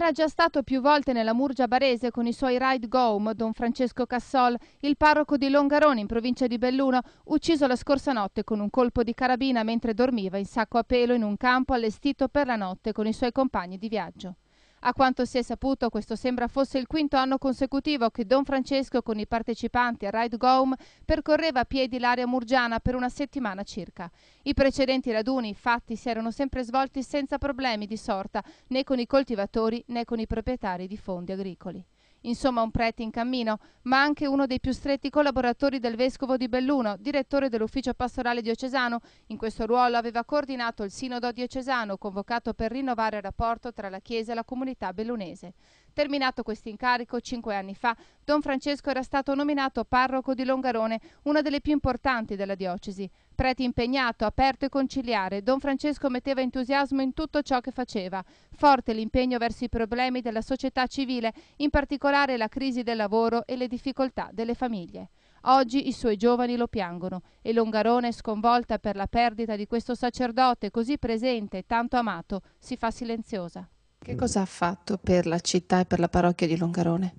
Era già stato più volte nella Murgia Barese con i suoi ride home Don Francesco Cassol, il parroco di Longarone in provincia di Belluno, ucciso la scorsa notte con un colpo di carabina mentre dormiva in sacco a pelo in un campo allestito per la notte con i suoi compagni di viaggio. A quanto si è saputo, questo sembra fosse il quinto anno consecutivo che Don Francesco con i partecipanti a Ride Gome percorreva a piedi l'area murgiana per una settimana circa. I precedenti raduni, infatti, si erano sempre svolti senza problemi di sorta, né con i coltivatori né con i proprietari di fondi agricoli. Insomma un prete in cammino, ma anche uno dei più stretti collaboratori del Vescovo di Belluno, direttore dell'ufficio pastorale diocesano. In questo ruolo aveva coordinato il sinodo diocesano convocato per rinnovare il rapporto tra la Chiesa e la comunità bellunese. Terminato questo incarico, cinque anni fa, Don Francesco era stato nominato parroco di Longarone, una delle più importanti della diocesi. Prete impegnato, aperto e conciliare, Don Francesco metteva entusiasmo in tutto ciò che faceva. Forte l'impegno verso i problemi della società civile, in particolare la crisi del lavoro e le difficoltà delle famiglie. Oggi i suoi giovani lo piangono e Longarone, sconvolta per la perdita di questo sacerdote così presente e tanto amato, si fa silenziosa. Che cosa ha fatto per la città e per la parrocchia di Longarone?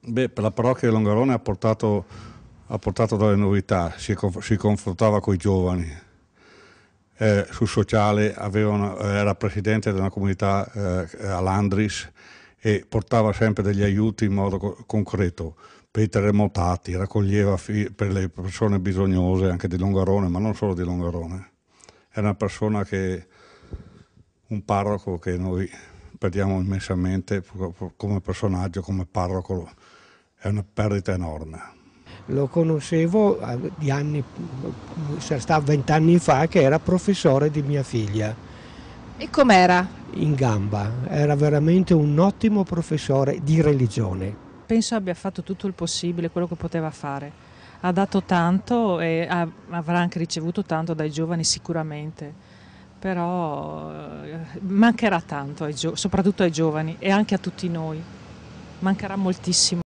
Beh, per la parrocchia di Longarone ha portato, ha portato delle novità, si, si confrontava con i giovani, eh, sul sociale una, era presidente di una comunità eh, a Landris e portava sempre degli aiuti in modo co concreto per i terremotati, raccoglieva per le persone bisognose anche di Longarone, ma non solo di Longarone. Era una persona che, un parroco che noi perdiamo immensamente come personaggio, come parroco, è una perdita enorme. Lo conoscevo eh, di anni, vent'anni fa, che era professore di mia figlia. E com'era? In gamba, era veramente un ottimo professore di religione. Penso abbia fatto tutto il possibile, quello che poteva fare. Ha dato tanto e avrà anche ricevuto tanto dai giovani sicuramente però eh, mancherà tanto, ai soprattutto ai giovani e anche a tutti noi, mancherà moltissimo.